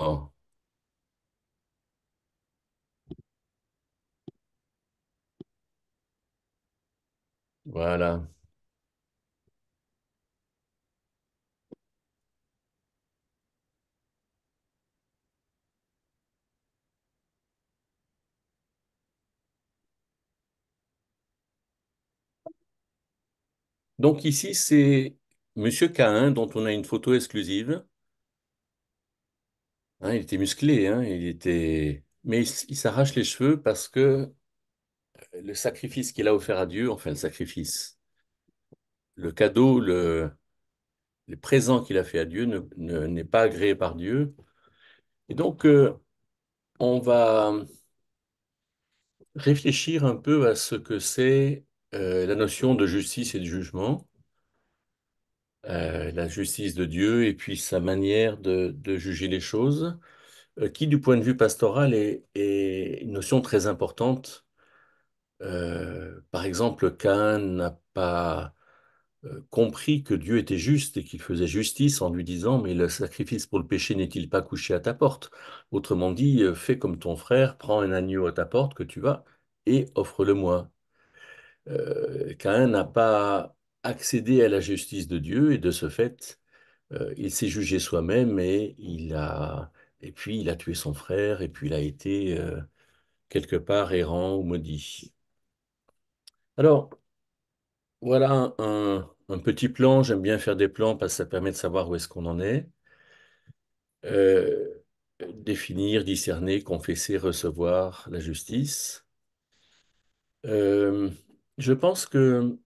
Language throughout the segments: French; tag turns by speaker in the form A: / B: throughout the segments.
A: Oh. Voilà. Donc ici, c'est Monsieur Cahin dont on a une photo exclusive. Hein, il était musclé, hein, il était... mais il, s'arrache les cheveux parce que euh, le sacrifice qu'il a offert à Dieu, enfin le sacrifice, le cadeau, le, présent qu'il a fait à Dieu n'est pas agréé par Dieu. Et donc, euh, on va réfléchir un peu à ce que c'est euh, la notion de justice et de jugement. Euh, la justice de Dieu et puis sa manière de, juger les choses, euh, qui du point de vue pastoral est, une notion très importante. Euh, par exemple, Cain n'a pas compris que Dieu était juste et qu'il faisait justice en lui disant mais le sacrifice pour le péché n'est-il pas couché à ta porte Autrement dit, fais comme ton frère, prends un agneau à ta porte que tu vas et offre-le-moi. Cain n'a pas accéder à la justice de Dieu et de ce fait, euh, il s'est jugé soi-même et il a et puis il a tué son frère et puis il a été euh, quelque part errant ou maudit. Alors voilà un, petit plan. J'aime bien faire des plans parce que ça permet de savoir où est-ce qu'on en est. Euh, définir, discerner, confesser, recevoir la justice. je pense que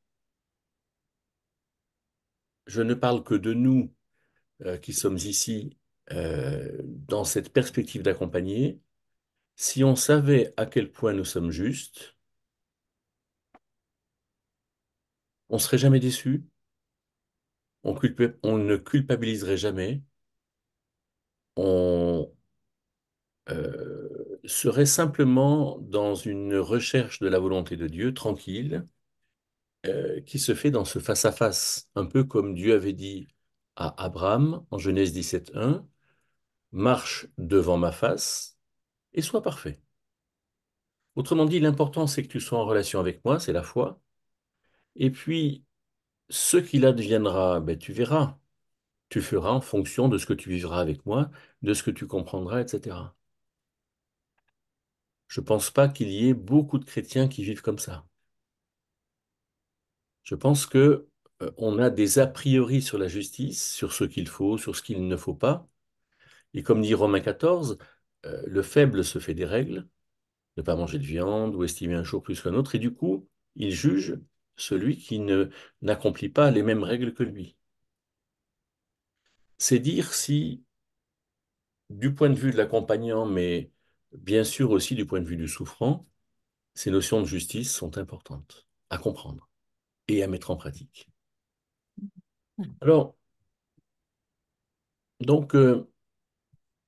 A: je ne parle que de nous euh, qui sommes ici euh, dans cette perspective d'accompagner. Si on savait à quel point nous sommes justes, on ne serait jamais déçu, on, ne culpabiliserait jamais, on euh, serait simplement dans une recherche de la volonté de Dieu, tranquille, euh, qui se fait dans ce face-à-face, un peu comme Dieu avait dit à Abraham en Genèse 17.1, marche devant ma face et sois parfait. Autrement dit, l'important, c'est que tu sois en relation avec moi, c'est la foi. Et puis, ce qu'il adviendra, ben, tu verras. Tu feras en fonction de ce que tu vivras avec moi, de ce que tu comprendras, etc. Je ne pense pas qu'il y ait beaucoup de chrétiens qui vivent comme ça. Je pense que euh, on a des a priori sur la justice, sur ce qu'il faut, sur ce qu'il ne faut pas. Et comme dit Romain 14, euh, le faible se fait des règles, ne pas manger de viande ou estimer un jour plus qu'un autre, et du coup, il juge celui qui n'accomplit pas les mêmes règles que lui. C'est dire si, du point de vue de l'accompagnant, mais bien sûr aussi du point de vue du souffrant, ces notions de justice sont importantes à comprendre et à mettre en pratique. Alors, donc, euh,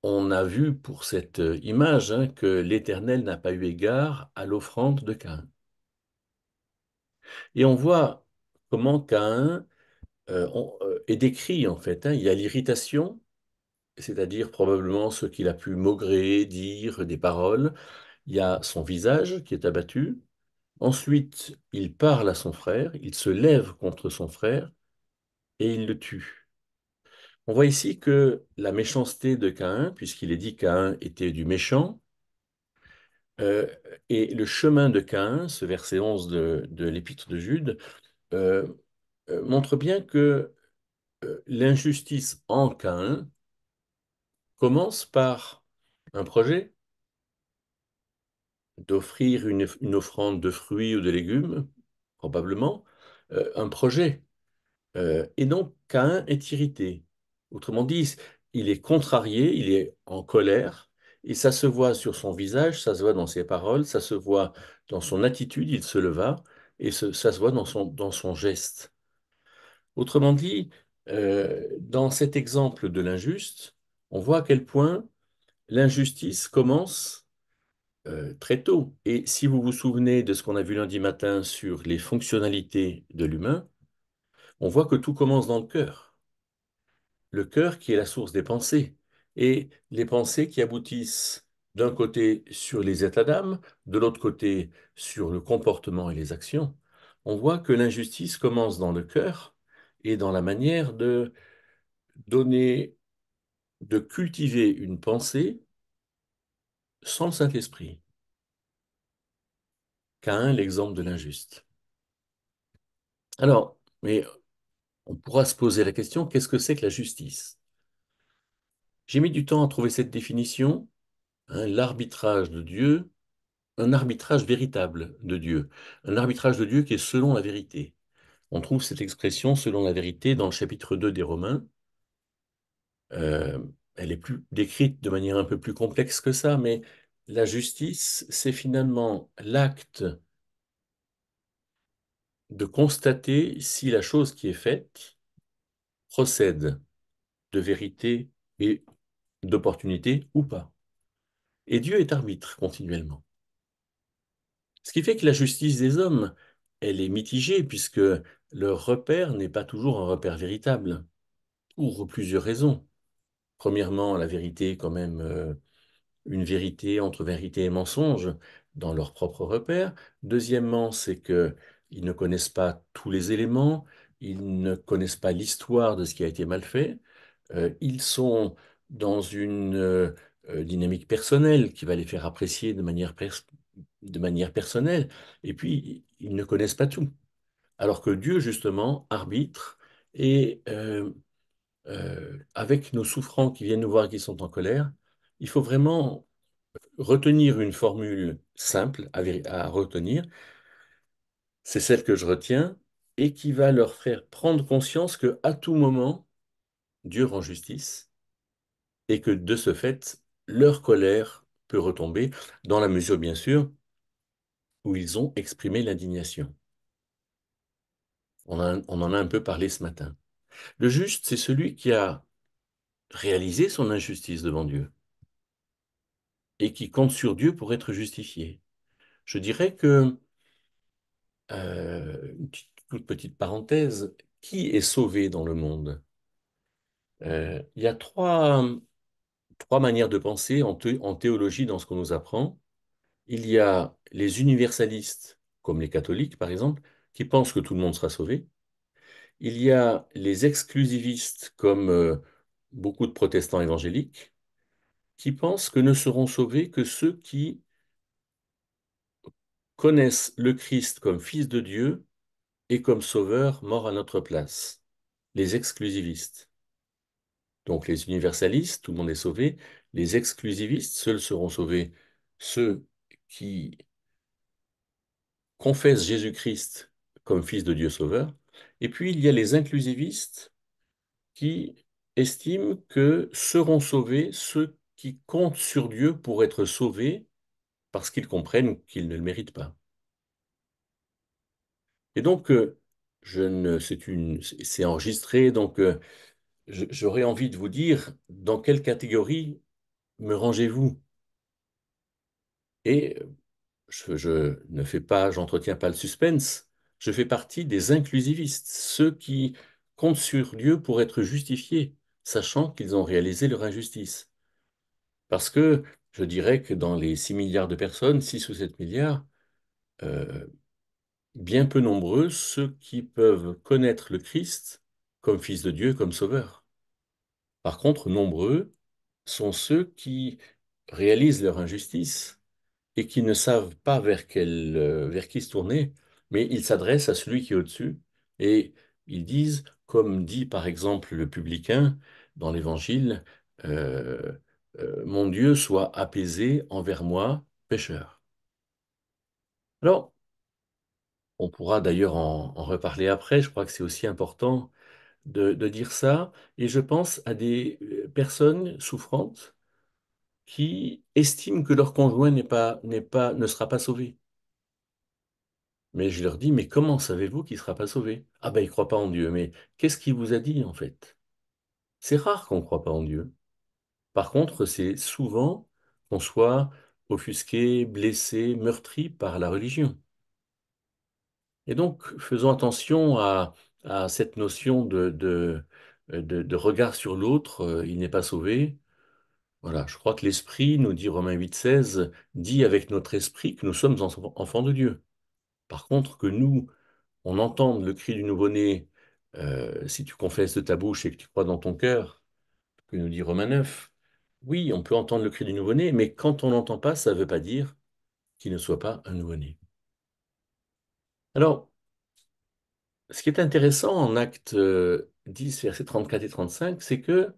A: on a vu pour cette euh, image hein, que l'Éternel n'a pas eu égard à l'offrande de Caïn. Et on voit comment Caïn euh, est décrit en fait. Hein. il y a l'irritation, c'est-à-dire probablement ce qu'il a pu maugréer, dire, des paroles. Il y a son visage qui est abattu. Ensuite, il parle à son frère, il se lève contre son frère et il le tue. On voit ici que la méchanceté de Caïn, puisqu'il est dit Caïn était du méchant, euh, et le chemin de Caïn, ce verset 11 de, l'épître de Jude, euh, euh, montre bien que l'injustice en Caïn commence par un projet d'offrir une, offrande de fruits ou de légumes, probablement, euh, un projet. Euh, et donc, Caïn est irrité. Autrement dit, il est contrarié, il est en colère, et ça se voit sur son visage, ça se voit dans ses paroles, ça se voit dans son attitude, il se leva, et ça se voit dans son, dans son geste. Autrement dit, euh, dans cet exemple de l'injuste, on voit à quel point l'injustice commence euh, très tôt. Et si vous vous souvenez de ce qu'on a vu lundi matin sur les fonctionnalités de l'humain, on voit que tout commence dans le cœur. Le cœur qui est la source des pensées. Et les pensées qui aboutissent d'un côté sur les états d'âme, de l'autre côté sur le comportement et les actions, on voit que l'injustice commence dans le cœur et dans la manière de donner, de cultiver une pensée sans le Saint-Esprit. Cain, l'exemple de l'injuste. Alors, mais on pourra se poser la question, qu'est-ce que c'est que la justice J'ai mis du temps à trouver cette définition, hein, l'arbitrage de Dieu, un arbitrage véritable de Dieu, un arbitrage de Dieu qui est selon la vérité. On trouve cette expression selon la vérité dans le chapitre 2 des Romains. Euh, elle est plus décrite de manière un peu plus complexe que ça, mais la justice, c'est finalement l'acte de constater si la chose qui est faite procède de vérité et d'opportunité ou pas. Et Dieu est arbitre continuellement. Ce qui fait que la justice des hommes, elle est mitigée puisque leur repère n'est pas toujours un repère véritable, pour plusieurs raisons premièrement, la vérité quand même euh, une vérité entre vérité et mensonge dans leur propre repère. Deuxièmement, c'est que ils ne connaissent pas tous les éléments, ils ne connaissent pas l'histoire de ce qui a été mal fait, euh, ils sont dans une euh, dynamique personnelle qui va les faire apprécier de manière, de manière personnelle, et puis ils ne connaissent pas tout. Alors que Dieu, justement, arbitre et euh, avec nos souffrants qui viennent nous voir et qui sont en colère, il faut vraiment retenir une formule simple à, retenir. C'est celle que je retiens et qui va leur faire prendre conscience que à tout moment, Dieu rend justice et que de ce fait, leur colère peut retomber dans la mesure, bien sûr, où ils ont exprimé l'indignation. on en a un peu parlé ce matin. Le juste, c'est celui qui a réalisé son injustice devant Dieu et qui compte sur Dieu pour être justifié. Je dirais que, euh, une toute petite parenthèse, qui est sauvé dans le monde euh, Il y a trois, trois manières de penser en théologie dans ce qu'on nous apprend. Il y a les universalistes, comme les catholiques par exemple, qui pensent que tout le monde sera sauvé. Il y a les exclusivistes comme euh, beaucoup de protestants évangéliques qui pensent que ne seront sauvés que ceux qui connaissent le Christ comme Fils de Dieu et comme Sauveur mort à notre place, les exclusivistes. Donc les universalistes, tout le monde est sauvé, les exclusivistes, seuls seront sauvés ceux qui confessent Jésus-Christ comme Fils de Dieu Sauveur, et puis, il y a les inclusivistes qui estiment que seront sauvés ceux qui comptent sur Dieu pour être sauvés parce qu'ils comprennent qu'ils ne le méritent pas. Et donc, euh, je ne, c'est, c'est enregistré, donc euh, j'aurais envie de vous dire dans quelle catégorie me rangez-vous Et euh, je, je ne fais pas, j'entretiens pas le suspense, je fais partie des inclusivistes, ceux qui comptent sur Dieu pour être justifiés, sachant qu'ils ont réalisé leur injustice. Parce que je dirais que dans les 6 milliards de personnes, 6 ou 7 milliards, euh, bien peu nombreux ceux qui peuvent connaître le Christ comme Fils de Dieu, comme Sauveur. Par contre, nombreux sont ceux qui réalisent leur injustice et qui ne savent pas vers, euh, vers qui se tourner mais ils s'adressent à celui qui est au-dessus et ils disent, comme dit par exemple le publicain dans l'Évangile, euh, euh, Mon Dieu soit apaisé envers moi, pécheur. Alors, on pourra d'ailleurs en, reparler après, je crois que c'est aussi important de, de dire ça, et je pense à des euh, personnes souffrantes qui estiment que leur conjoint n'est pas, n'est pas, ne sera pas sauvé. Mais je leur dis, mais comment savez-vous qu'il ne sera pas sauvé Ah ben, il ne croit pas en Dieu, mais qu'est-ce qu'il vous a dit en fait C'est rare qu'on ne croit pas en Dieu. Par contre, c'est souvent qu'on soit offusqué, blessé, meurtri par la religion. Et donc, faisons attention à, cette notion de, de, de regard sur l'autre, euh, il n'est pas sauvé. Voilà, je crois que l'Esprit, nous dit Romains 8,16, dit avec notre esprit que nous sommes enfants de Dieu. Par contre, que nous, on entende le cri du nouveau-né, euh, si tu confesses de ta bouche et que tu crois dans ton cœur, que nous dit Romain 9, oui, on peut entendre le cri du nouveau-né, mais quand on n'entend pas, ça ne veut pas dire qu'il ne soit pas un nouveau-né. Alors, ce qui est intéressant en acte 10, euh, versets 34 et 35, c'est que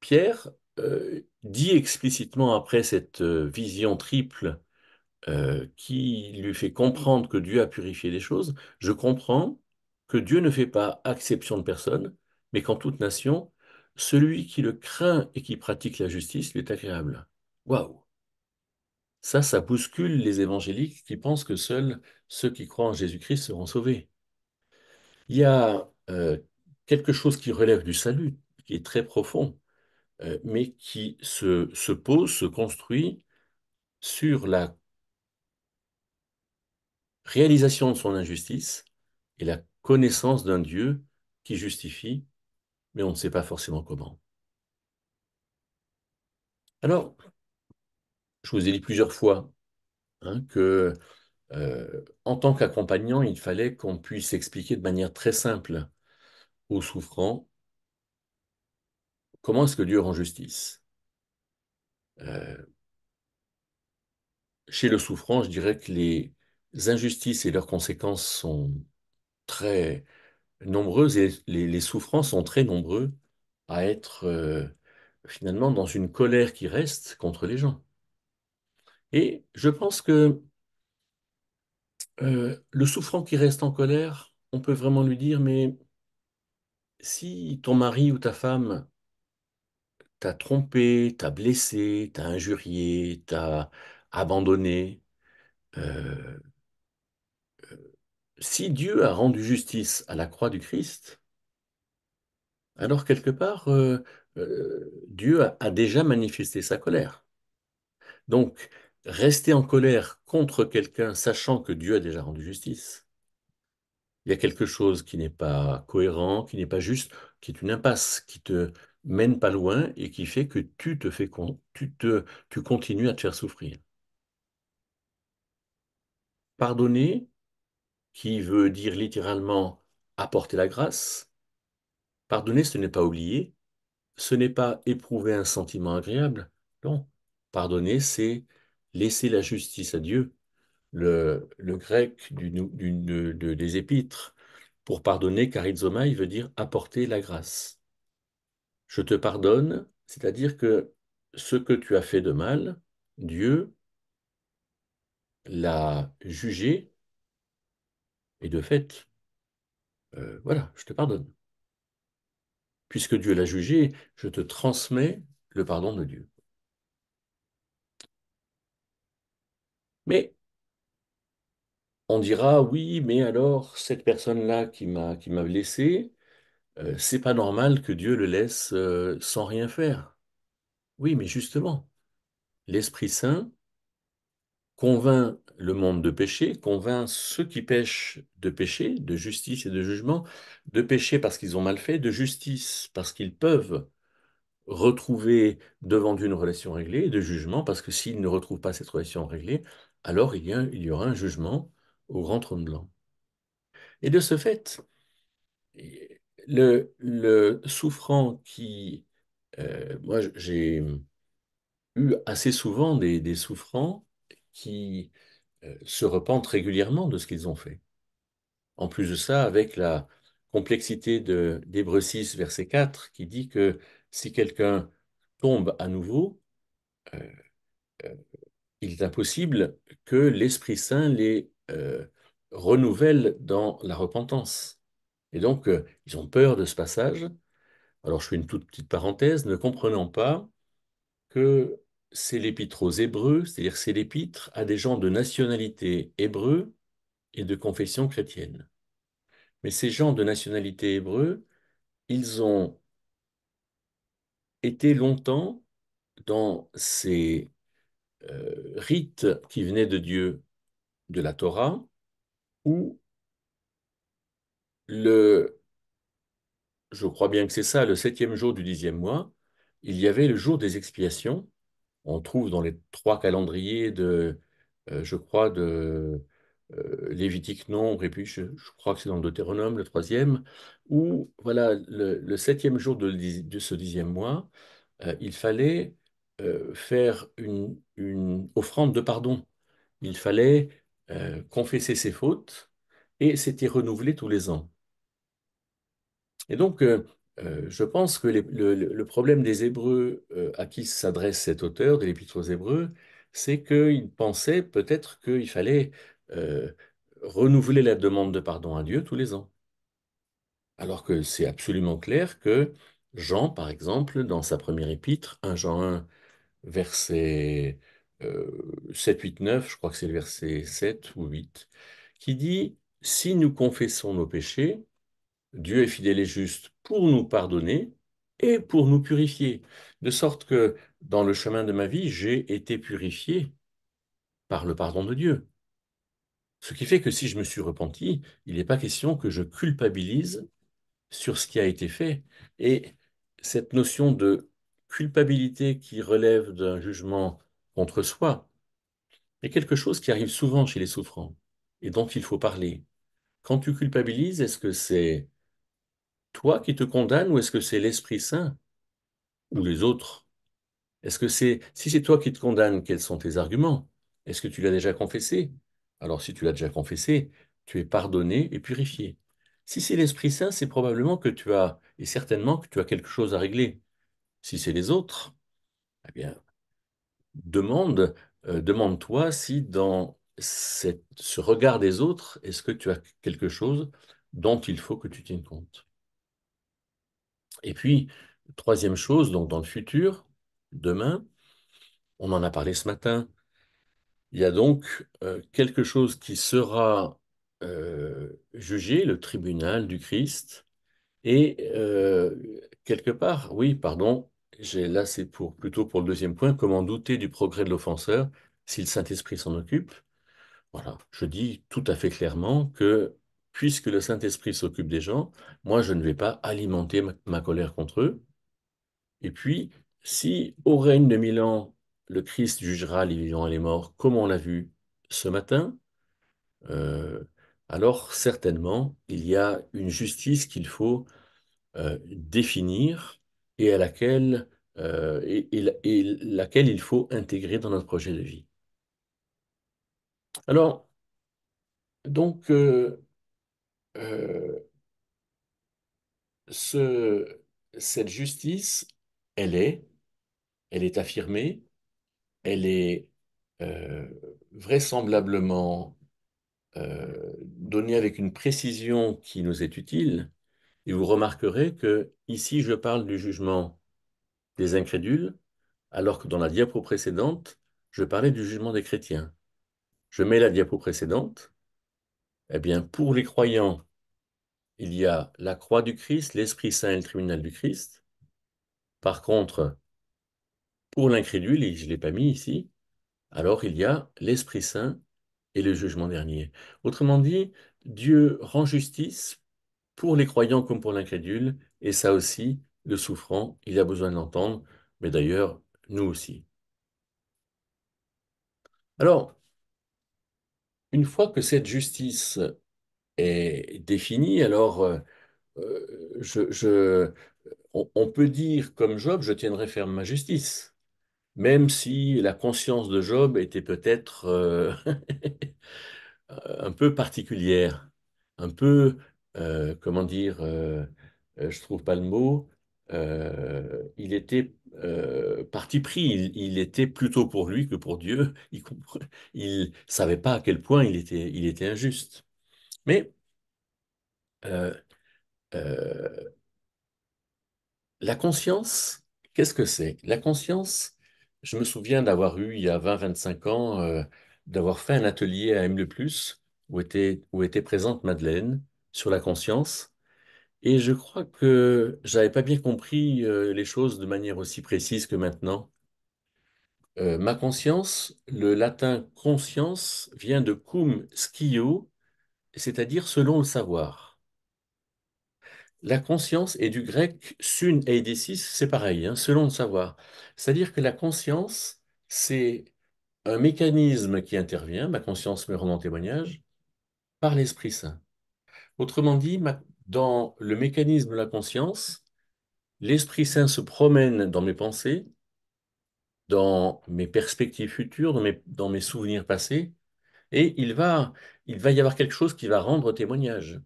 A: Pierre euh, dit explicitement après cette vision triple euh, qui lui fait comprendre que Dieu a purifié les choses, je comprends que Dieu ne fait pas exception de personne, mais qu'en toute nation, celui qui le craint et qui pratique la justice lui est agréable. Waouh Ça, ça bouscule les évangéliques qui pensent que seuls ceux qui croient en Jésus-Christ seront sauvés. Il y a euh, quelque chose qui relève du salut, qui est très profond, euh, mais qui se, se pose, se construit sur la réalisation de son injustice et la connaissance d'un Dieu qui justifie, mais on ne sait pas forcément comment. Alors, je vous ai dit plusieurs fois hein, que euh, en tant qu'accompagnant, il fallait qu'on puisse expliquer de manière très simple aux souffrants comment est-ce que Dieu rend justice. Euh, chez le souffrant, je dirais que les injustices et leurs conséquences sont très nombreuses et les, souffrances sont très nombreux à être euh, finalement dans une colère qui reste contre les gens. Et je pense que euh, le souffrant qui reste en colère, on peut vraiment lui dire, mais si ton mari ou ta femme t'a trompé, t'a blessé, t'a injurié, t'a abandonné, euh, si Dieu a rendu justice à la croix du Christ, alors quelque part, euh, euh, Dieu a, déjà manifesté sa colère. Donc, rester en colère contre quelqu'un sachant que Dieu a déjà rendu justice, il y a quelque chose qui n'est pas cohérent, qui n'est pas juste, qui est une impasse, qui te mène pas loin et qui fait que tu te fais tu te tu continues à te faire souffrir. Pardonner, qui veut dire littéralement apporter la grâce. Pardonner, ce n'est pas oublier, ce n'est pas éprouver un sentiment agréable. Non, pardonner, c'est laisser la justice à Dieu. Le, grec des épîtres, pour pardonner, il veut dire apporter la grâce. Je te pardonne, c'est-à-dire que ce que tu as fait de mal, Dieu l'a jugé et de fait, euh, voilà, je te pardonne. Puisque Dieu l'a jugé, je te transmets le pardon de Dieu. Mais on dira oui, mais alors cette personne-là qui m'a qui m'a blessé, euh, c'est pas normal que Dieu le laisse euh, sans rien faire. Oui, mais justement, l'Esprit Saint convainc le monde de péché, convainc ceux qui pêchent de péché, de justice et de jugement, de péché parce qu'ils ont mal fait, de justice parce qu'ils peuvent retrouver devant une relation réglée, de jugement parce que s'ils ne retrouvent pas cette relation réglée, alors il y, il y aura un jugement au grand trône blanc. Et de ce fait, le, le souffrant qui... Euh, moi, j'ai eu assez souvent des, des souffrants qui euh, se repentent régulièrement de ce qu'ils ont fait. En plus de ça, avec la complexité de d'Hébreu 6, verset 4, qui dit que si quelqu'un tombe à nouveau, euh, euh, il est impossible que l'Esprit Saint les renouvelle dans la repentance. Et donc, ils ont peur de ce passage. Alors, je fais une toute petite parenthèse, ne comprenant pas que c'est l'épître aux Hébreux, c'est-à-dire c'est l'épître à des gens de nationalité hébreu et de confession chrétienne. Mais ces gens de nationalité hébreu, ils ont été longtemps dans ces euh, rites qui venaient de Dieu, de la Torah, où le, je crois bien que c'est ça, le septième jour du dixième mois, il y avait le jour des expiations, on trouve dans les trois calendriers de, euh, je crois, de euh, Lévitique, non et puis je, crois que c'est dans le Deutéronome, le troisième, où voilà, le, septième jour de, ce dixième mois, euh, il fallait faire une, offrande de pardon. Il fallait confesser ses fautes et c'était renouvelé tous les ans. Et donc, euh, je pense que le, problème des Hébreux euh, à qui s'adresse cet auteur de l'Épître aux Hébreux, c'est qu'ils pensaient peut-être qu'il fallait euh, renouveler la demande de pardon à Dieu tous les ans. Alors que c'est absolument clair que Jean, par exemple, dans sa première épître, 1 Jean 1, verset 7, 8, 9, je crois que c'est le verset 7 ou 8, qui dit, Si nous confessons nos péchés, Dieu est fidèle et juste pour nous pardonner et pour nous purifier. De sorte que dans le chemin de ma vie, j'ai été purifié par le pardon de Dieu. Ce qui fait que si je me suis repenti, il n'est pas question que je culpabilise sur ce qui a été fait. Et cette notion de culpabilité qui relève d'un jugement contre soi est quelque chose qui arrive souvent chez les souffrants et dont il faut parler. Quand tu culpabilises, est-ce que c'est toi qui te condamnes ou est-ce que c'est l'Esprit Saint ou les autres Est-ce que c'est si c'est toi qui te condamnes, quels sont tes arguments Est-ce que tu l'as déjà confessé Alors si tu l'as déjà confessé, tu es pardonné et purifié. Si c'est l'Esprit Saint, c'est probablement que tu as et certainement que tu as quelque chose à régler. Si c'est les autres, eh bien demande euh, demande-toi si dans ce regard des autres, est-ce que tu as quelque chose dont il faut que tu tiennes compte. Et puis, troisième chose, donc dans le futur, demain, on en a parlé ce matin, il y a donc euh, quelque chose qui sera euh, jugé, le tribunal du Christ, et euh, quelque part, oui, pardon, là c'est pour, plutôt pour le deuxième point, comment douter du progrès de l'offenseur si le Saint-Esprit s'en occupe. Voilà, je dis tout à fait clairement que puisque le Saint-Esprit s'occupe des gens, moi je ne vais pas alimenter ma, colère contre eux. Et puis, si au règne de Milan, le Christ jugera les vivants et les morts, comme on l'a vu ce matin, euh, alors certainement, il y a une justice qu'il faut euh, définir et à laquelle, euh, laquelle il faut intégrer dans notre projet de vie. Alors, donc, euh, cette justice, elle est, elle est affirmée, elle est euh, vraisemblablement euh, donnée avec une précision qui nous est utile. Et vous remarquerez que ici, je parle du jugement des incrédules, alors que dans la diapo précédente, je parlais du jugement des chrétiens. Je mets la diapo précédente. Eh bien, pour les croyants, il y a la croix du Christ, l'Esprit Saint et le tribunal du Christ. Par contre, pour l'incrédule, et je ne l'ai pas mis ici, alors il y a l'Esprit Saint et le jugement dernier. Autrement dit, Dieu rend justice pour les croyants comme pour l'incrédule, et ça aussi, le souffrant, il a besoin de l'entendre, mais d'ailleurs, nous aussi. Alors, une fois que cette justice est définie. Alors, euh, euh, je, je, on, peut dire comme Job, je tiendrai ferme ma justice, même si la conscience de Job était peut-être euh, un peu particulière, un peu, comment dire, je trouve pas le mot, il était parti pris, il, était plutôt pour lui que pour Dieu, il ne savait pas à quel point il était, il était injuste. Mais euh, euh, la conscience, qu'est-ce que c'est La conscience, je me souviens d'avoir eu il y a 20-25 ans, euh, d'avoir fait un atelier à M, où était, où était présente Madeleine sur la conscience. Et je crois que j'avais pas bien compris les choses de manière aussi précise que maintenant. ma conscience, le latin conscience vient de cum scio, c'est-à-dire selon le savoir. La conscience est du grec sun eidesis, c'est pareil, hein, selon le savoir. C'est-à-dire que la conscience, c'est un mécanisme qui intervient, ma conscience me rend en témoignage, par l'Esprit Saint. Autrement dit, dans le mécanisme de la conscience, l'Esprit Saint se promène dans mes pensées, dans mes perspectives futures, dans mes souvenirs passés, et il va, il va y avoir quelque chose qui va rendre témoignage.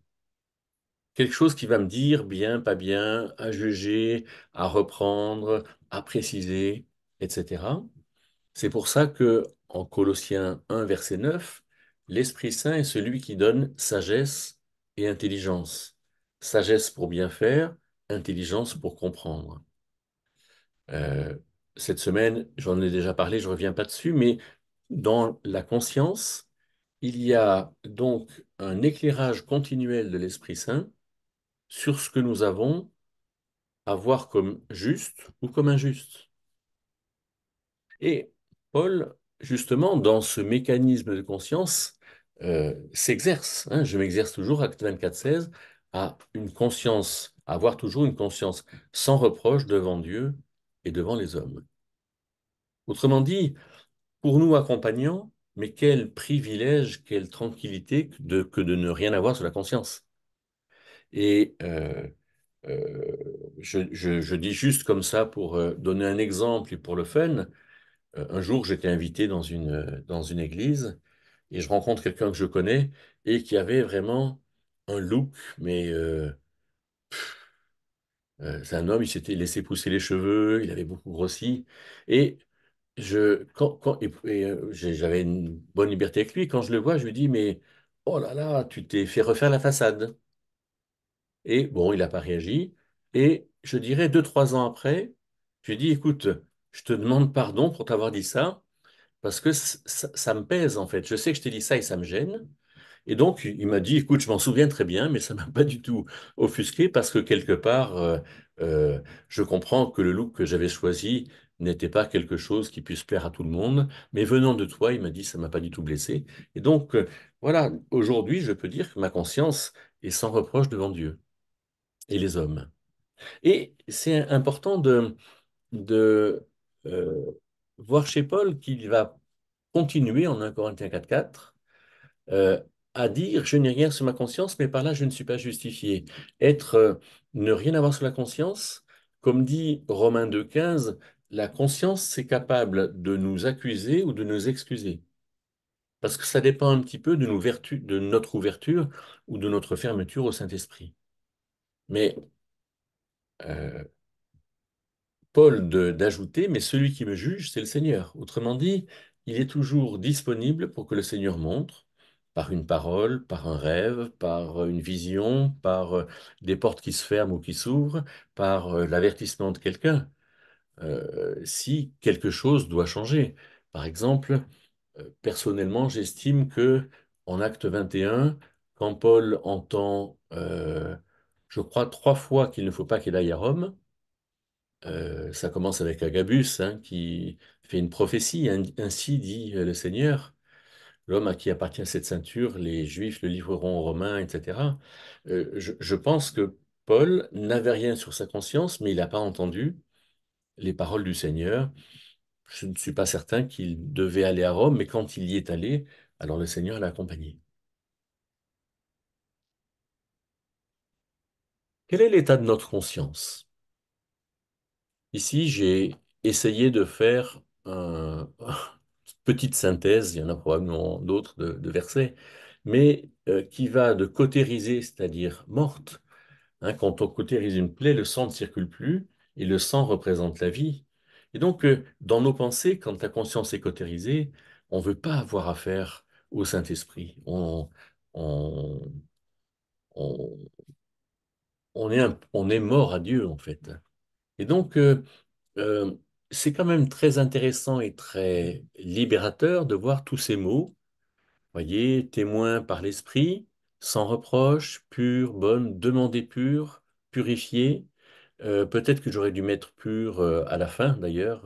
A: Quelque chose qui va me dire bien, pas bien, à juger, à reprendre, à préciser, etc. C'est pour ça que en Colossiens 1, verset 9, l'Esprit Saint est celui qui donne sagesse et intelligence. Sagesse pour bien faire, intelligence pour comprendre. Euh, cette semaine, j'en ai déjà parlé, je ne reviens pas dessus, mais dans la conscience, il y a donc un éclairage continuel de l'Esprit Saint sur ce que nous avons à voir comme juste ou comme injuste. Et Paul, justement, dans ce mécanisme de conscience, euh, s'exerce. Hein, je m'exerce toujours, acte 24-16, à une conscience, à avoir toujours une conscience sans reproche devant Dieu et devant les hommes. Autrement dit, pour nous accompagnants, mais quel privilège, quelle tranquillité que de, ne rien avoir sur la conscience. Et euh, euh, je, dis juste comme ça pour euh, donner un exemple et pour le fun. un jour, j'étais invité dans une, dans une église et je rencontre quelqu'un que je connais et qui avait vraiment un look, mais c'est un homme, il s'était laissé pousser les cheveux, il avait beaucoup grossi. Et je, quand, quand- euh, j'avais une bonne liberté avec lui. Quand je le vois, je lui dis, mais oh là là, tu t'es fait refaire la façade. Et bon, il n'a pas réagi. Et je dirais, deux, trois ans après, je lui dis écoute, je te demande pardon pour t'avoir dit ça, parce que ça, me pèse en fait. Je sais que je t'ai dit ça et ça me gêne. Et donc, il m'a dit, écoute, je m'en souviens très bien, mais ça m'a pas du tout offusqué parce que quelque part, euh, euh, je comprends que le look que j'avais choisi n'était pas quelque chose qui puisse plaire à tout le monde, mais venant de toi, il m'a dit, ça m'a pas du tout blessé. Et donc, euh, voilà, aujourd'hui, je peux dire que ma conscience est sans reproche devant Dieu et les hommes. Et c'est important de, de euh, voir chez Paul qu'il va continuer en 1 Corinthiens 4.4 euh, à dire je n'ai rien sur ma conscience, mais par là je ne suis pas justifié. Être ne rien avoir sur la conscience, comme dit Romains 2.15, la conscience, c'est capable de nous accuser ou de nous excuser. Parce que ça dépend un petit peu de, de notre ouverture ou de notre fermeture au Saint-Esprit. Mais euh, Paul d'ajouter, mais celui qui me juge, c'est le Seigneur. Autrement dit, il est toujours disponible pour que le Seigneur montre, par une parole, par un rêve, par une vision, par euh, des portes qui se ferment ou qui s'ouvrent, par euh, l'avertissement de quelqu'un. Euh, si quelque chose doit changer. Par exemple, euh, personnellement, j'estime que en acte 21, quand Paul entend, euh, je crois, trois fois qu'il ne faut pas qu'il aille à Rome, ça commence avec Agabus hein, qui fait une prophétie. Ainsi dit le Seigneur, l'homme à qui appartient cette ceinture, les Juifs le livreront aux Romains, etc. je, pense que Paul n'avait rien sur sa conscience, mais il n'a pas entendu les paroles du Seigneur. Je ne suis pas certain qu'il devait aller à Rome, mais quand il y est allé, alors le Seigneur l'a accompagné. Quel est l'état de notre conscience Ici, j'ai essayé de faire une petite synthèse, il y en a probablement d'autres de, versets, mais euh, qui va de cautériser, c'est-à-dire morte. Hein, quand on cautérise une plaie, le sang ne circule plus, et le sang représente la vie. Et donc, euh, dans nos pensées, quand la conscience est cautérisée, on ne veut pas avoir affaire au Saint-Esprit. On, est mort à Dieu, en fait. Et donc, euh, euh, c'est quand même très intéressant et très libérateur de voir tous ces mots. Voyez, témoin par l'esprit, sans reproche, pur, bonne, demandé pur, purifié, euh, peut-être que j'aurais dû mettre pur euh, à la fin, d'ailleurs,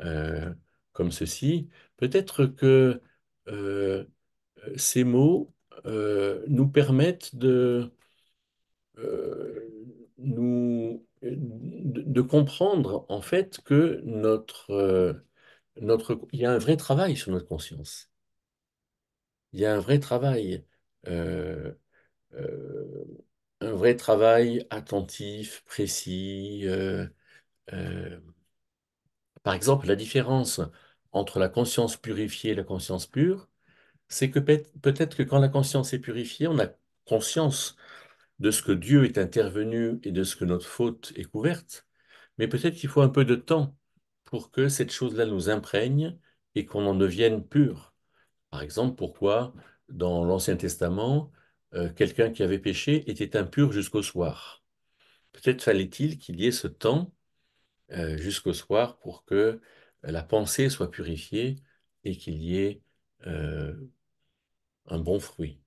A: euh, comme ceci. Peut-être que ces mots nous permettent de, nous, de, comprendre, en fait, que notre, notre, il y a un vrai travail sur notre conscience. Il y a un vrai travail. Euh, un vrai travail attentif, précis. Euh, euh, par exemple, la différence entre la conscience purifiée et la conscience pure, c'est que peut-être que quand la conscience est purifiée, on a conscience de ce que Dieu est intervenu et de ce que notre faute est couverte, mais peut-être qu'il faut un peu de temps pour que cette chose-là nous imprègne et qu'on en devienne pur. Par exemple, pourquoi dans l'Ancien Testament, euh, quelqu'un qui avait péché était impur jusqu'au soir. Peut-être fallait-il qu'il y ait ce temps euh, jusqu'au soir pour que la pensée soit purifiée et qu'il y ait euh, un bon fruit.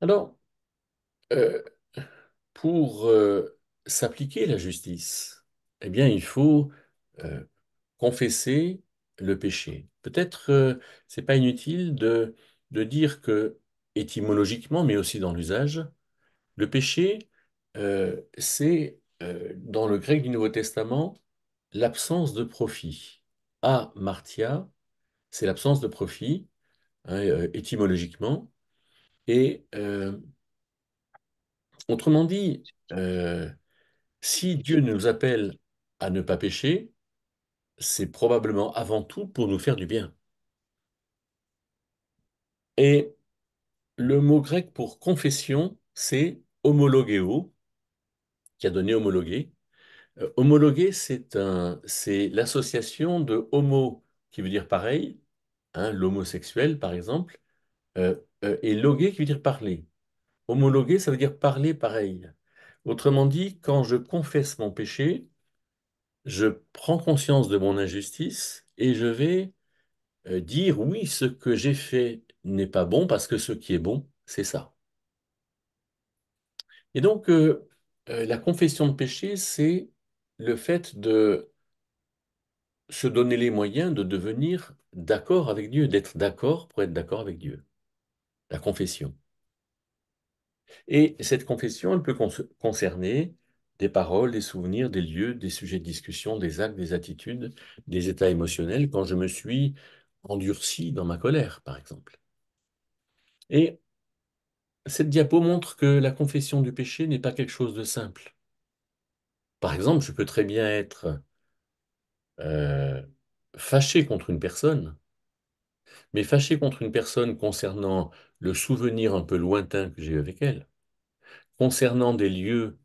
A: Alors, pour s'appliquer la justice, eh bien, il faut confesser le péché. Peut-être euh, c'est pas inutile de, de, dire que étymologiquement, mais aussi dans l'usage, le péché, euh, c'est euh, dans le grec du Nouveau Testament l'absence de profit. A martia, c'est l'absence de profit hein, étymologiquement, et autrement dit, si Dieu nous appelle à ne pas pécher, c'est probablement avant tout pour nous faire du bien. Et le mot grec pour confession, c'est homologueo, qui a donné homologué. Euh, Homologuer, c'est l'association de homo, qui veut dire pareil, hein, l'homosexuel par exemple, euh, euh, et logué qui veut dire parler. Homologué, ça veut dire parler pareil. Autrement dit, quand je confesse mon péché, je prends conscience de mon injustice et je vais euh, dire oui, ce que j'ai fait n'est pas bon parce que ce qui est bon, c'est ça. Et donc, euh, euh, la confession de péché, c'est le fait de se donner les moyens de devenir d'accord avec Dieu, d'être d'accord pour être d'accord avec Dieu. La confession. Et cette confession, elle peut concerner des paroles, des souvenirs, des lieux, des sujets de discussion, des actes, des attitudes, des états émotionnels, quand je me suis endurci dans ma colère, par exemple. Et cette diapo montre que la confession du péché n'est pas quelque chose de simple. Par exemple, je peux très bien être euh, fâché contre une personne, mais fâché contre une personne concernant le souvenir un peu lointain que j'ai eu avec elle, concernant des lieux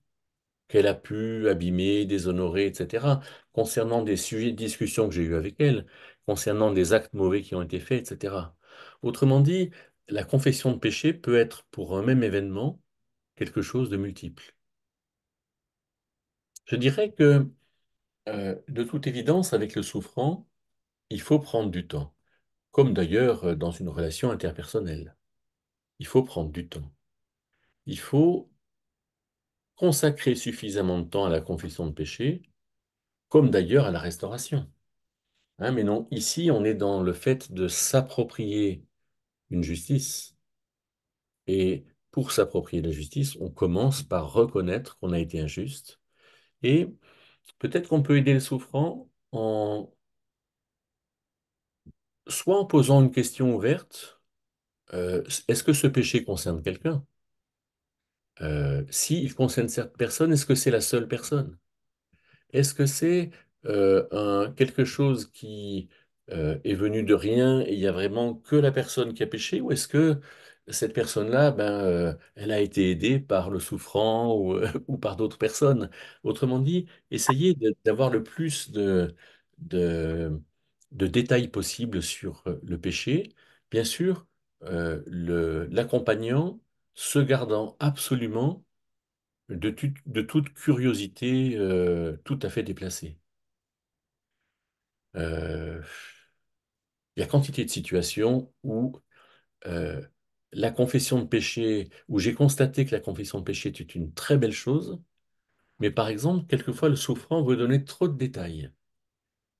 A: qu'elle a pu abîmer, déshonorer, etc. Concernant des sujets de discussion que j'ai eus avec elle, concernant des actes mauvais qui ont été faits, etc. Autrement dit, la confession de péché peut être pour un même événement quelque chose de multiple. Je dirais que, euh, de toute évidence, avec le souffrant, il faut prendre du temps, comme d'ailleurs euh, dans une relation interpersonnelle. Il faut prendre du temps. Il faut consacrer suffisamment de temps à la confession de péché, comme d'ailleurs à la restauration. Hein, mais non, ici, on est dans le fait de s'approprier une justice. Et pour s'approprier la justice, on commence par reconnaître qu'on a été injuste. Et peut-être qu'on peut aider le souffrant en soit en posant une question ouverte, euh, est-ce que ce péché concerne quelqu'un euh, s'il concerne cette personne, est-ce que c'est la seule personne Est-ce que c'est euh, quelque chose qui euh, est venu de rien et il n'y a vraiment que la personne qui a péché Ou est-ce que cette personne-là, ben, elle a été aidée par le souffrant ou, par d'autres personnes Autrement dit, essayez d'avoir le plus de, de détails possibles sur le péché. Bien sûr, l'accompagnant se gardant absolument de, toute curiosité euh, tout à fait déplacée. Euh, il y a quantité de situations où euh, la confession de péché, où j'ai constaté que la confession de péché était une très belle chose, mais par exemple, quelquefois le souffrant veut donner trop de détails.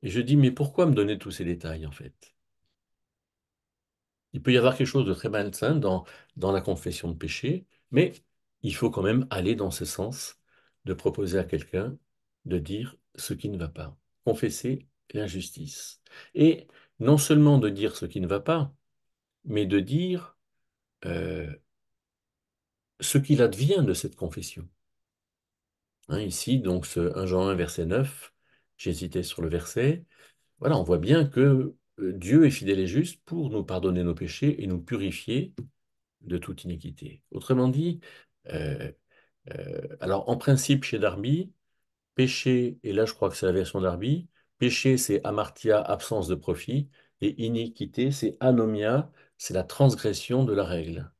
A: Et je dis, mais pourquoi me donner tous ces détails en fait? il peut y avoir quelque chose de très malsain dans, dans la confession de péché, mais il faut quand même aller dans ce sens de proposer à quelqu'un de dire ce qui ne va pas, confesser l'injustice. Et non seulement de dire ce qui ne va pas, mais de dire euh, ce qu'il advient de cette confession. Hein, ici, donc, ce 1 Jean 1, verset 9, j'hésitais sur le verset. Voilà, on voit bien que euh, Dieu est fidèle et juste pour nous pardonner nos péchés et nous purifier de toute iniquité. Autrement dit, euh, euh, alors en principe chez Darby, péché, et là je crois que c'est la version Darby, péché c'est amartia, absence de profit, et iniquité c'est anomia, c'est la transgression de la règle.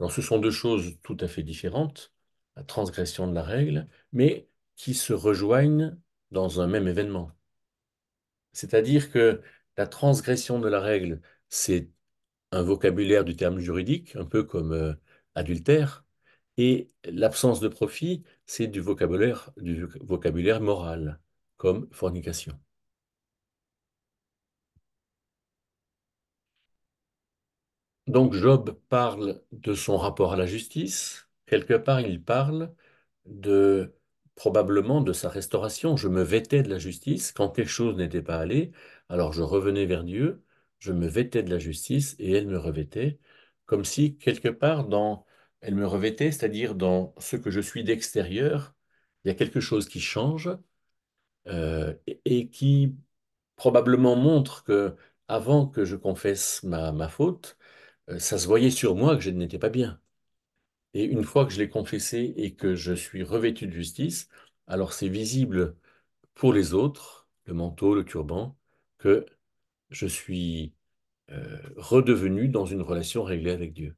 A: Alors ce sont deux choses tout à fait différentes, la transgression de la règle, mais qui se rejoignent dans un même événement. C'est-à-dire que la transgression de la règle, c'est un vocabulaire du terme juridique, un peu comme euh, adultère, et l'absence de profit, c'est du vocabulaire, du vocabulaire moral, comme fornication. Donc Job parle de son rapport à la justice, quelque part il parle de probablement de sa restauration. Je me vêtais de la justice quand quelque chose n'était pas allé, alors je revenais vers Dieu, je me vêtais de la justice et elle me revêtait, comme si quelque part dans elle me revêtait, c'est-à-dire dans ce que je suis d'extérieur, il y a quelque chose qui change euh, et, qui probablement montre que avant que je confesse ma, faute, euh, ça se voyait sur moi que je n'étais pas bien. Et une fois que je l'ai confessé et que je suis revêtu de justice, alors c'est visible pour les autres, le manteau, le turban, que je suis euh, redevenu dans une relation réglée avec Dieu.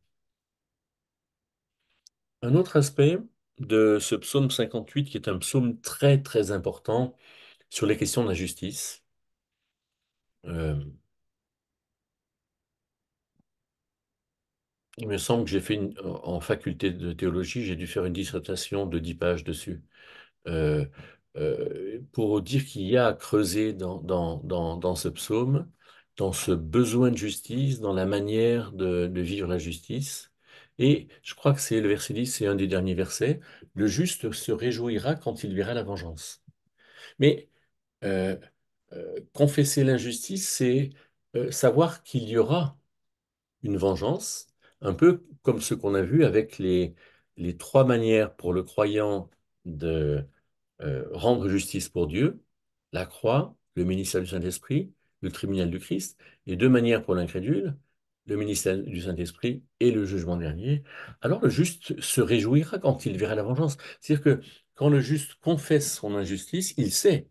A: Un autre aspect de ce psaume 58, qui est un psaume très très important sur les questions d'injustice, justice, euh, il me semble que j'ai fait en faculté de théologie, j'ai dû faire une dissertation de 10 pages dessus. Euh, euh, pour dire qu'il y a à creuser dans, ce psaume, dans ce besoin de justice, dans la manière de, vivre la justice. Et je crois que c'est le verset 10, c'est un des derniers versets, le juste se réjouira quand il verra la vengeance. Mais euh, euh, confesser l'injustice, c'est savoir qu'il y aura une vengeance, un peu comme ce qu'on a vu avec les, les trois manières pour le croyant de, euh, rendre justice pour Dieu, la croix, le ministère du Saint-Esprit, le tribunal du Christ, et de manière pour l'incrédule, le ministère du Saint-Esprit et le jugement dernier, alors le juste se réjouira quand il verra la vengeance. C'est-à-dire que quand le juste confesse son injustice, il sait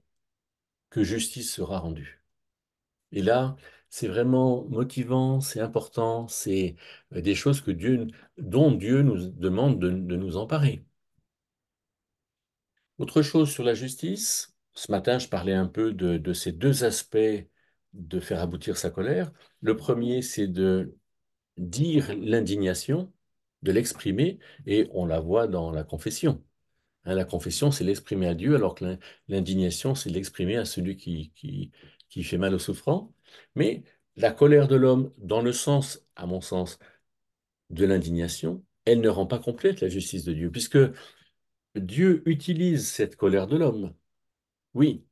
A: que justice sera rendue. Et là, c'est vraiment motivant, c'est important, c'est euh, des choses que Dieu, dont Dieu nous demande de nous emparer. Autre chose sur la justice, ce matin, je parlais un peu de, ces deux aspects de faire aboutir sa colère. Le premier, c'est de dire l'indignation, de l'exprimer, et on la voit dans la confession. Hein, la confession, c'est l'exprimer à Dieu, alors que l'indignation, c'est l'exprimer à celui qui, qui, qui fait mal aux souffrants. Mais la colère de l'homme, dans le sens, à mon sens, de l'indignation, elle ne rend pas complète la justice de Dieu, puisque Dieu utilise cette colère de l'homme, oui,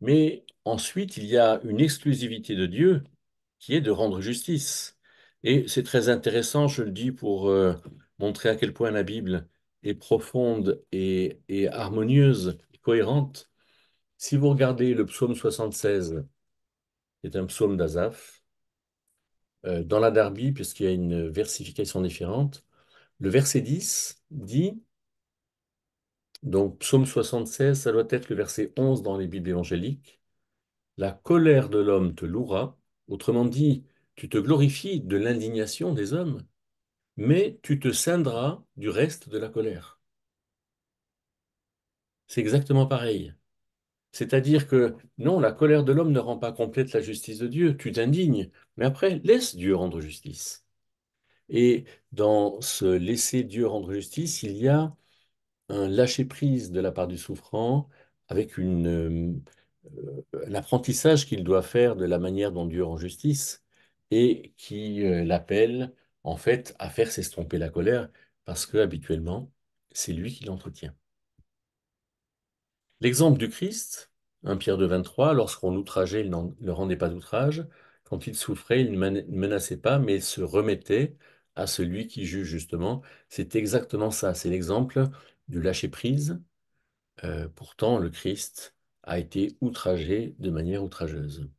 A: mais ensuite il y a une exclusivité de Dieu qui est de rendre justice. Et c'est très intéressant, je le dis, pour euh, montrer à quel point la Bible est profonde et, harmonieuse cohérente. Si vous regardez le psaume 76, c'est un psaume d'Azaf. Euh, dans la Darby, puisqu'il y a une versification différente, le verset 10 dit donc, psaume 76, ça doit être le verset 11 dans les Bibles évangéliques. La colère de l'homme te louera. Autrement dit, tu te glorifies de l'indignation des hommes, mais tu te scindras du reste de la colère. C'est exactement pareil. C'est-à-dire que non, la colère de l'homme ne rend pas complète la justice de Dieu, tu t'indignes, mais après, laisse Dieu rendre justice. Et dans ce laisser Dieu rendre justice, il y a un lâcher-prise de la part du souffrant avec une, euh, euh, l'apprentissage qu'il doit faire de la manière dont Dieu rend justice et qui euh, l'appelle en fait à faire s'estomper la colère parce que habituellement c'est lui qui l'entretient. L'exemple du Christ, 1 Pierre 2, 23, lorsqu'on l'outrageait, il ne le rendait pas d'outrage, quand il souffrait, il ne menaçait pas, mais se remettait à celui qui juge justement. C'est exactement ça, c'est l'exemple du lâcher-prise. Euh, pourtant, le Christ a été outragé de manière outrageuse.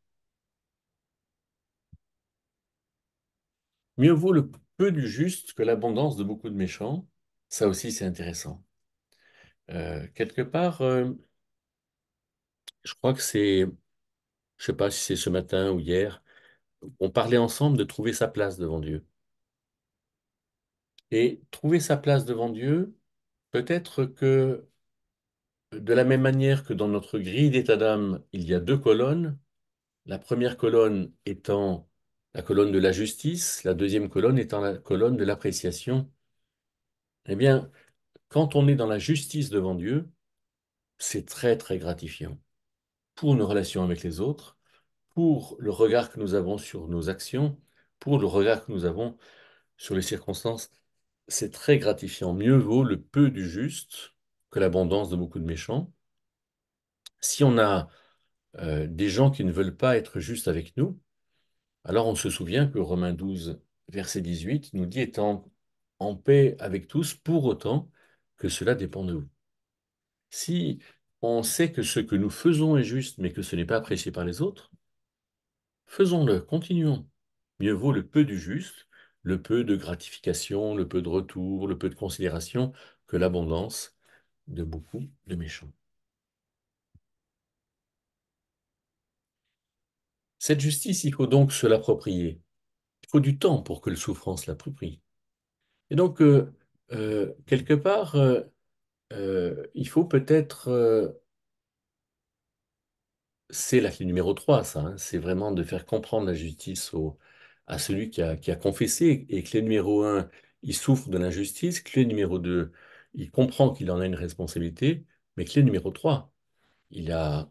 A: Mieux vaut le peu du juste que l'abondance de beaucoup de méchants. Ça aussi, c'est intéressant. Euh, quelque part, euh, je crois que c'est, je ne sais pas si c'est ce matin ou hier, on parlait ensemble de trouver sa place devant Dieu. Et trouver sa place devant Dieu, Peut-être que de la même manière que dans notre grille d'état d'âme, il y a deux colonnes, la première colonne étant la colonne de la justice, la deuxième colonne étant la colonne de l'appréciation, eh bien, quand on est dans la justice devant Dieu, c'est très très gratifiant pour nos relations avec les autres, pour le regard que nous avons sur nos actions, pour le regard que nous avons sur les circonstances c'est très gratifiant. Mieux vaut le peu du juste que l'abondance de beaucoup de méchants. Si on a euh, des gens qui ne veulent pas être justes avec nous, alors on se souvient que Romains 12, verset 18 nous dit étant en paix avec tous, pour autant que cela dépend de vous. Si on sait que ce que nous faisons est juste, mais que ce n'est pas apprécié par les autres, faisons-le, continuons. Mieux vaut le peu du juste le peu de gratification, le peu de retour, le peu de considération que l'abondance de beaucoup de méchants. Cette justice, il faut donc se l'approprier. Il faut du temps pour que le souffrance l'approprie. Et donc, euh, euh, quelque part, euh, il faut peut-être... c'est la clé numéro 3, ça. Hein, c'est vraiment de faire comprendre la justice aux, à celui qui a, confessé et clé numéro un, il souffre de l'injustice, clé numéro deux, il comprend qu'il en a une responsabilité, mais clé numéro trois, il a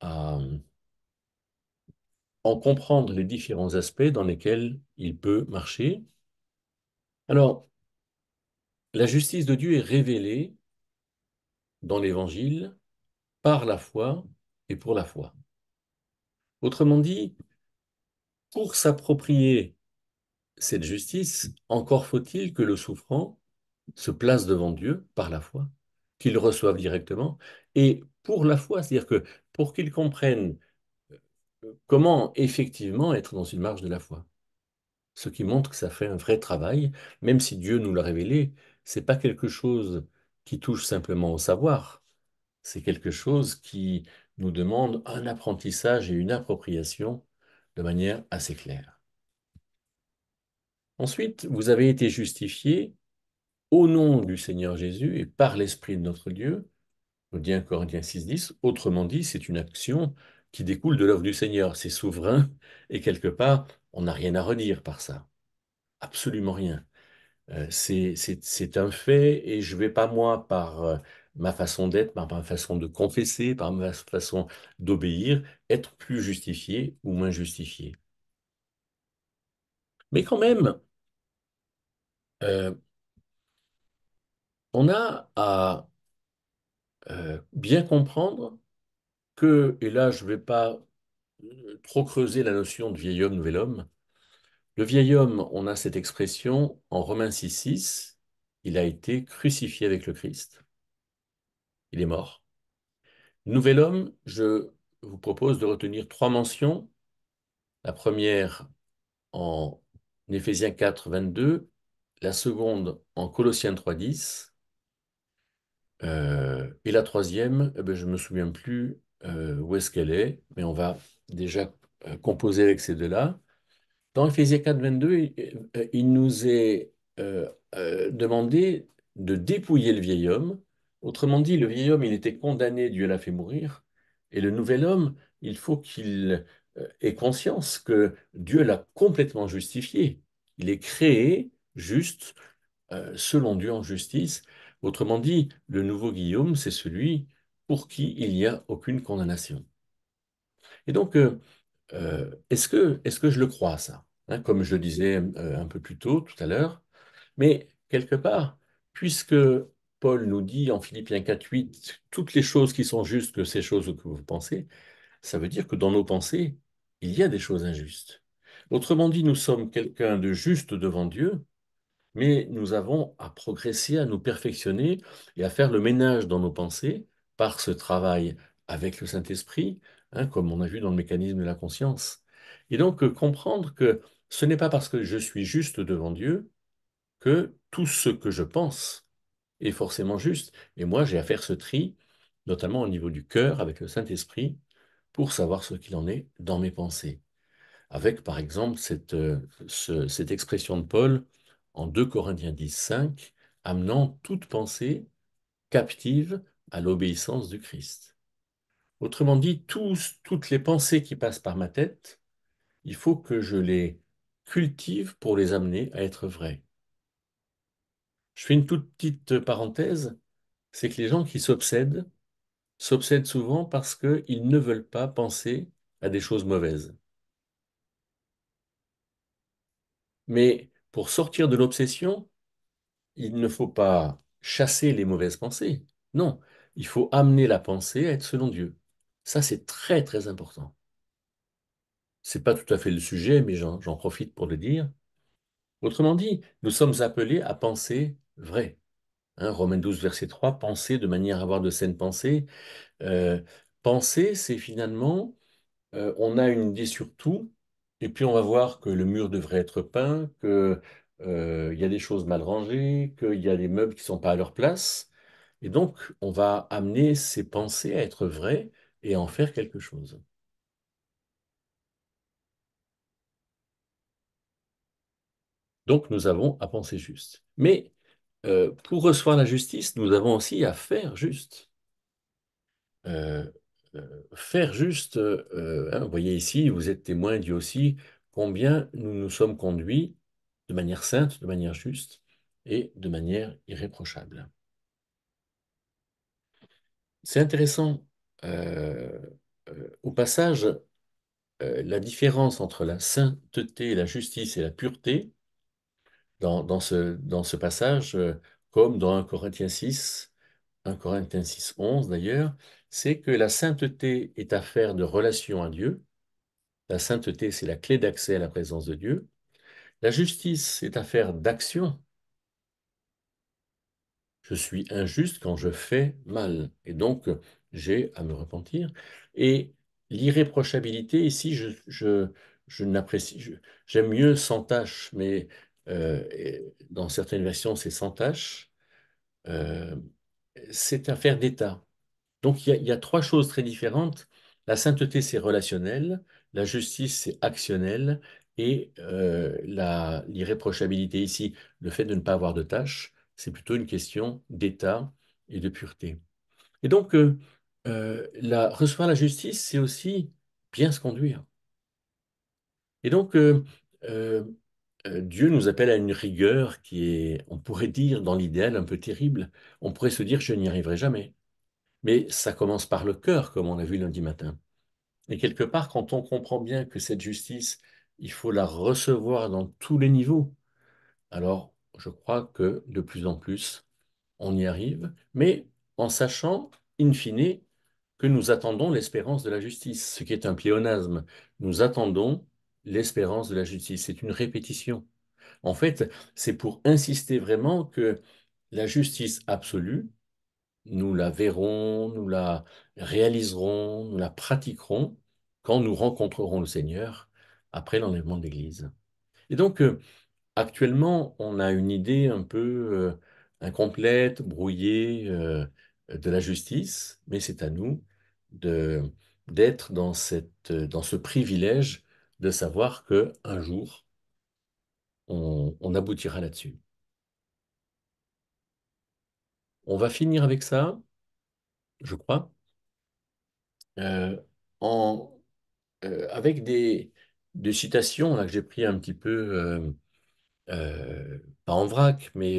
A: à en comprendre les différents aspects dans lesquels il peut marcher. Alors, la justice de Dieu est révélée dans l'Évangile par la foi et pour la foi. Autrement dit, pour s'approprier cette justice, encore faut-il que le souffrant se place devant Dieu par la foi, qu'il reçoive directement, et pour la foi, c'est-à-dire que pour qu'il comprenne euh, comment effectivement être dans une marge de la foi. Ce qui montre que ça fait un vrai travail, même si Dieu nous l'a révélé, c'est pas quelque chose qui touche simplement au savoir, c'est quelque chose qui nous demande un apprentissage et une appropriation de manière assez claire. Ensuite, vous avez été justifié au nom du Seigneur Jésus et par l'Esprit de notre Dieu, nous dit 1 Corinthiens 6.10, autrement dit, c'est une action qui découle de l'œuvre du Seigneur, c'est souverain, et quelque part, on n'a rien à redire par ça. Absolument rien. Euh, c'est un fait, et je ne vais pas, moi, par euh, ma façon d'être, par ma façon de confesser, par ma façon d'obéir, être plus justifié ou moins justifié. Mais quand même, euh, on a à euh, bien comprendre que, et là je ne vais pas euh, trop creuser la notion de vieil homme, nouvel homme, le vieil homme, on a cette expression en Romains 6.6, il a été crucifié avec le Christ il est mort. Nouvel homme, je vous propose de retenir trois mentions. La première en Éphésiens 4, 22, la seconde en Colossiens 3, 10, euh, et la troisième, eh ben, je ne me souviens plus euh, où est-ce qu'elle est, mais on va déjà euh, composer avec ces deux-là. Dans Éphésiens 4, 22, il, nous est demandé de dépouiller le vieil homme Autrement dit, le vieil homme, il était condamné, Dieu l'a fait mourir, et le nouvel homme, il faut qu'il euh, ait conscience que Dieu l'a complètement justifié. Il est créé juste euh, selon Dieu en justice. Autrement dit, le nouveau Guillaume, c'est celui pour qui il n'y a aucune condamnation. Et donc, euh, est-ce que, est que je le crois, ça hein, Comme je le disais un peu plus tôt, tout à l'heure. Mais quelque part, puisque Paul nous dit en Philippiens 4-8: toutes les choses qui sont justes que ces choses que vous pensez, ça veut dire que dans nos pensées, il y a des choses injustes. Autrement dit, nous sommes quelqu'un de juste devant Dieu, mais nous avons à progresser, à nous perfectionner et à faire le ménage dans nos pensées par ce travail avec le Saint-Esprit, hein, comme on a vu dans le mécanisme de la conscience. Et donc euh, comprendre que ce n'est pas parce que je suis juste devant Dieu que tout ce que je pense est forcément juste. Et moi, j'ai à faire ce tri, notamment au niveau du cœur, avec le Saint-Esprit, pour savoir ce qu'il en est dans mes pensées. Avec, par exemple, cette, euh, cette expression de Paul en 2 Corinthiens 10, 5, amenant toute pensée captive à l'obéissance du Christ. Autrement dit, tous, toutes les pensées qui passent par ma tête, il faut que je les cultive pour les amener à être vraies. Je fais une toute petite euh, parenthèse, c'est que les gens qui s'obsèdent s'obsèdent souvent parce qu'ils ne veulent pas penser à des choses mauvaises. Mais pour sortir de l'obsession, il ne faut pas chasser les mauvaises pensées. Non, il faut amener la pensée à être selon Dieu. Ça, c'est très, très important. Ce n'est pas tout à fait le sujet, mais j'en profite pour le dire. Autrement dit, nous sommes appelés à penser vrai. Hein, Romains 12, verset 3, penser de manière à avoir de saines pensées. Euh, penser, c'est finalement, euh, on a une idée sur tout, et puis on va voir que le mur devrait être peint, qu'il euh, y a des choses mal rangées, qu'il y a des meubles qui ne sont pas à leur place. Et donc, on va amener ces pensées à être vraies et à en faire quelque chose. Donc, nous avons à penser juste. Mais euh, pour recevoir la justice, nous avons aussi à faire juste. Euh, euh, faire juste, hein, vous voyez ici, vous êtes témoin, Dieu aussi, combien nous nous sommes conduits de manière sainte, de manière juste et de manière irréprochable. C'est intéressant. au passage, la différence entre la sainteté, la justice et la pureté, dans, ce, passage, euh, comme dans 1 Corinthiens 6, 1 Corinthiens 6, 11 d'ailleurs, c'est que la sainteté est affaire de relation à Dieu. La sainteté, c'est la clé d'accès à la présence de Dieu. La justice est affaire d'action. Je suis injuste quand je fais mal, et donc euh, j'ai à me repentir. Et l'irréprochabilité, ici, je, je, je j'aime mieux sans tâche, mais euh, dans certaines versions, c'est sans tâche. Euh, c'est affaire d'État. Donc, il y, a trois choses très différentes. La sainteté, c'est relationnel, la justice, c'est actionnel, et euh, l'irréprochabilité ici, le fait de ne pas avoir de tâche, c'est plutôt une question d'état et de pureté. Et donc, recevoir la justice, c'est aussi bien se conduire. Et donc, euh, Dieu nous appelle à une rigueur qui est, on pourrait dire, dans l'idéal, un peu terrible. On pourrait se dire, je n'y arriverai jamais. Mais ça commence par le cœur, comme on l'a vu lundi matin. Et quelque part, quand on comprend bien que cette justice, il faut la recevoir dans tous les niveaux, alors je crois que de plus en plus, on y arrive, mais en sachant, in fine, que nous attendons l'espérance de la justice, ce qui est un pléonasme. Nous attendons l'espérance de la justice. C'est une répétition. En fait, c'est pour insister vraiment que la justice absolue, nous la verrons, nous la réaliserons, nous la pratiquerons quand nous rencontrerons le Seigneur après l'enlèvement de l'Église. Et donc, euh, actuellement, on a une idée un peu euh, incomplète, brouillée euh, de la justice, mais c'est à nous d'être dans, dans ce privilège de savoir que un jour, on, aboutira là-dessus. On va finir avec ça, je crois, euh, en, euh, avec des, des, citations là, que j'ai pris un petit peu, euh, pas en vrac, mais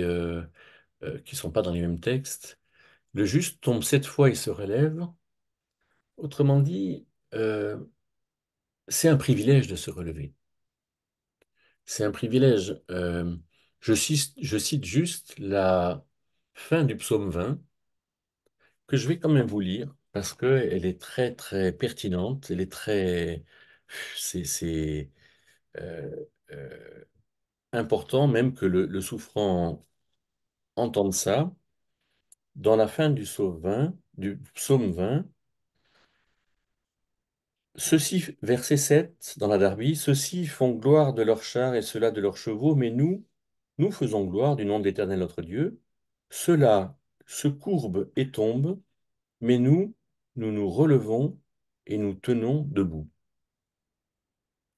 A: qui ne sont pas dans les mêmes textes. Le juste tombe sept fois et se relève. Autrement dit, c'est un privilège de se relever. C'est un privilège. Euh, je, cite, je cite juste la fin du psaume 20, que je vais quand même vous lire, parce qu'elle est très, très pertinente, elle est très... C'est euh, euh, important même que le, souffrant entende ça. Dans la fin du 20, du psaume 20 ceux-ci, verset 7 dans la Darby, ceux-ci font gloire de leurs chars et ceux-là de leurs chevaux, mais nous, nous faisons gloire du nom de l'Éternel notre Dieu. Ceux-là se courbent et tombent, mais nous, nous nous relevons et nous tenons debout.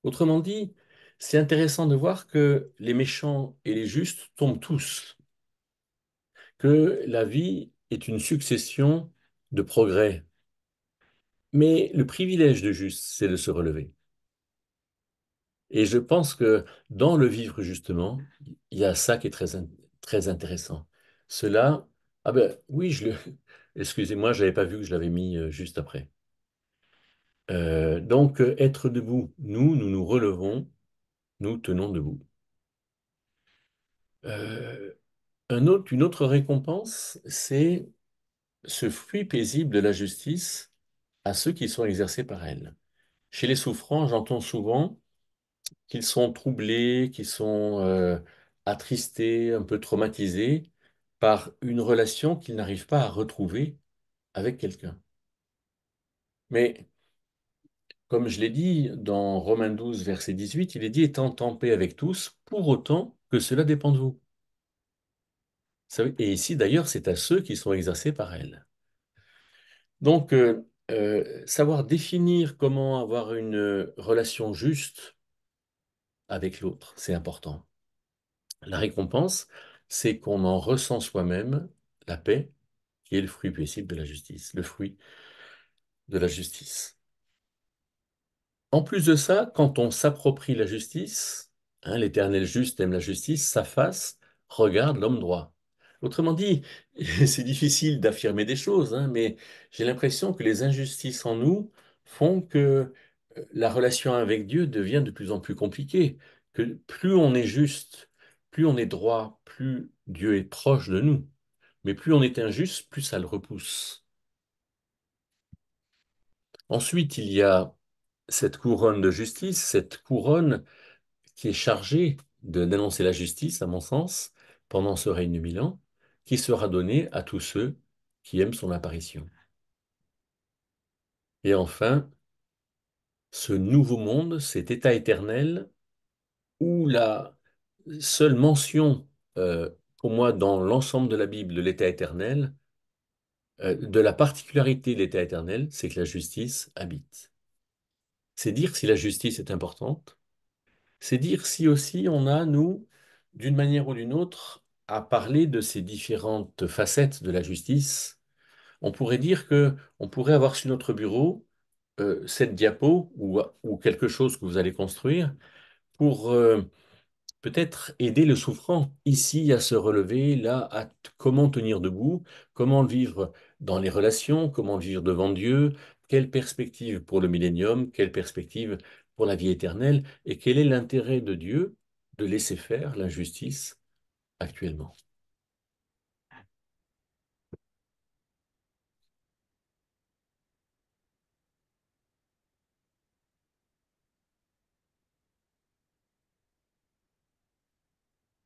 A: Autrement dit, c'est intéressant de voir que les méchants et les justes tombent tous, que la vie est une succession de progrès, mais le privilège de juste, c'est de se relever. Et je pense que dans le vivre, justement, il y a ça qui est très, très intéressant. Cela, ah ben oui, je Excusez-moi, je n'avais pas vu que je l'avais mis euh, juste après. Euh, donc, euh, être debout, nous, nous nous relevons, nous tenons debout. un autre, une autre récompense, c'est ce fruit paisible de la justice à ceux qui sont exercés par elle. Chez les souffrants, j'entends souvent qu'ils sont troublés, qu'ils sont euh, attristés, un peu traumatisés par une relation qu'ils n'arrivent pas à retrouver avec quelqu'un. Mais comme je l'ai dit dans Romains 12, verset 18, il est dit étant en paix avec tous, pour autant que cela dépend de vous. Et ici, d'ailleurs, c'est à ceux qui sont exercés par elle. Donc, euh, euh, savoir définir comment avoir une euh, relation juste avec l'autre, c'est important. La récompense, c'est qu'on en ressent soi-même la paix, qui est le fruit possible de la justice, le fruit de la justice. En plus de ça, quand on s'approprie la justice, hein, l'éternel juste aime la justice, sa face regarde l'homme droit. Autrement dit, c'est difficile d'affirmer des choses, hein, mais j'ai l'impression que les injustices en nous font que euh, la relation avec Dieu devient de plus en plus compliquée, que plus on est juste, plus on est droit, plus Dieu est proche de nous, mais plus on est injuste, plus ça le repousse. Ensuite, il y a cette couronne de justice, cette couronne qui est chargée d'annoncer la justice, à mon sens, pendant ce règne de Milan qui sera donné à tous ceux qui aiment son apparition. Et enfin, ce nouveau monde, cet état éternel, où la seule mention, au euh, moins moi, dans l'ensemble de la Bible de l'état éternel, euh, de la particularité de l'état éternel, c'est que la justice habite. C'est dire si la justice est importante, c'est dire si aussi on a, nous, d'une manière ou d'une autre, à parler de ces différentes facettes de la justice, on pourrait dire que on pourrait avoir sur notre bureau euh, cette diapo ou, quelque chose que vous allez construire pour euh, peut-être aider le souffrant ici à se relever, là à comment tenir debout, comment vivre dans les relations, comment vivre devant Dieu, quelle perspective pour le millénium, quelle perspective pour la vie éternelle, et quel est l'intérêt de Dieu de laisser faire l'injustice actuellement